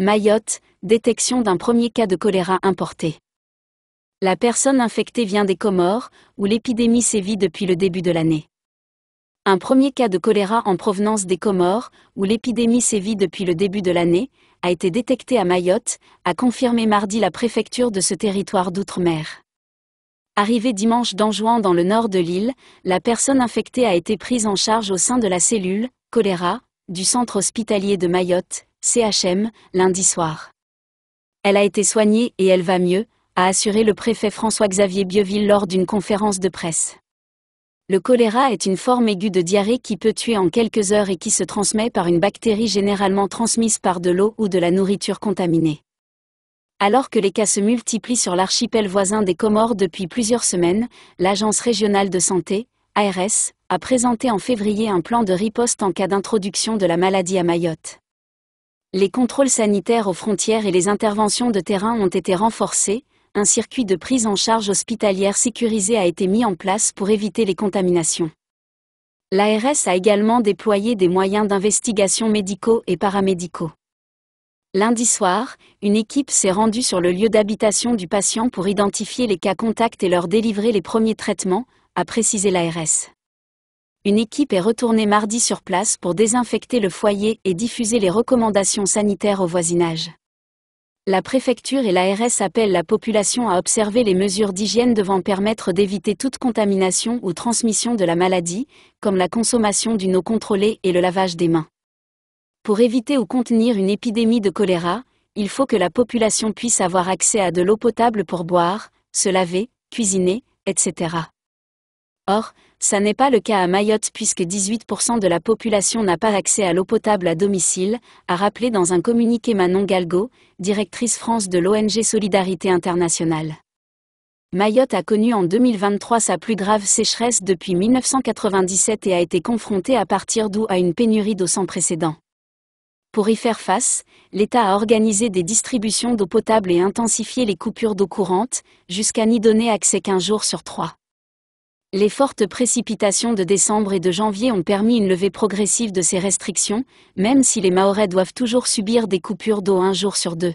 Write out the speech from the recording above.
Mayotte, détection d'un premier cas de choléra importé. La personne infectée vient des Comores, où l'épidémie sévit depuis le début de l'année. Un premier cas de choléra en provenance des Comores, où l'épidémie sévit depuis le début de l'année, a été détecté à Mayotte, a confirmé mardi la préfecture de ce territoire d'outre-mer. Arrivée dimanche d'Anjouan dans le nord de l'île, la personne infectée a été prise en charge au sein de la cellule choléra du centre hospitalier de Mayotte, CHM, lundi soir. Elle a été soignée et elle va mieux, a assuré le préfet François-Xavier Bieuville lors d'une conférence de presse. Le choléra est une forme aiguë de diarrhée qui peut tuer en quelques heures et qui se transmet par une bactérie généralement transmise par de l'eau ou de la nourriture contaminée. Alors que les cas se multiplient sur l'archipel voisin des Comores depuis plusieurs semaines, l'Agence régionale de santé, ARS, a présenté en février un plan de riposte en cas d'introduction de la maladie à Mayotte. Les contrôles sanitaires aux frontières et les interventions de terrain ont été renforcés, un circuit de prise en charge hospitalière sécurisé a été mis en place pour éviter les contaminations. L'ARS a également déployé des moyens d'investigation médicaux et paramédicaux. Lundi soir, une équipe s'est rendue sur le lieu d'habitation du patient pour identifier les cas contacts et leur délivrer les premiers traitements, a précisé l'ARS une équipe est retournée mardi sur place pour désinfecter le foyer et diffuser les recommandations sanitaires au voisinage. La préfecture et l'ARS appellent la population à observer les mesures d'hygiène devant permettre d'éviter toute contamination ou transmission de la maladie, comme la consommation d'une eau contrôlée et le lavage des mains. Pour éviter ou contenir une épidémie de choléra, il faut que la population puisse avoir accès à de l'eau potable pour boire, se laver, cuisiner, etc. Or, ça n'est pas le cas à Mayotte puisque 18% de la population n'a pas accès à l'eau potable à domicile, a rappelé dans un communiqué Manon Galgo, directrice France de l'ONG Solidarité Internationale. Mayotte a connu en 2023 sa plus grave sécheresse depuis 1997 et a été confrontée à partir d'où à une pénurie d'eau sans précédent. Pour y faire face, l'État a organisé des distributions d'eau potable et intensifié les coupures d'eau courante, jusqu'à n'y donner accès qu'un jour sur trois. Les fortes précipitations de décembre et de janvier ont permis une levée progressive de ces restrictions, même si les Mahorais doivent toujours subir des coupures d'eau un jour sur deux.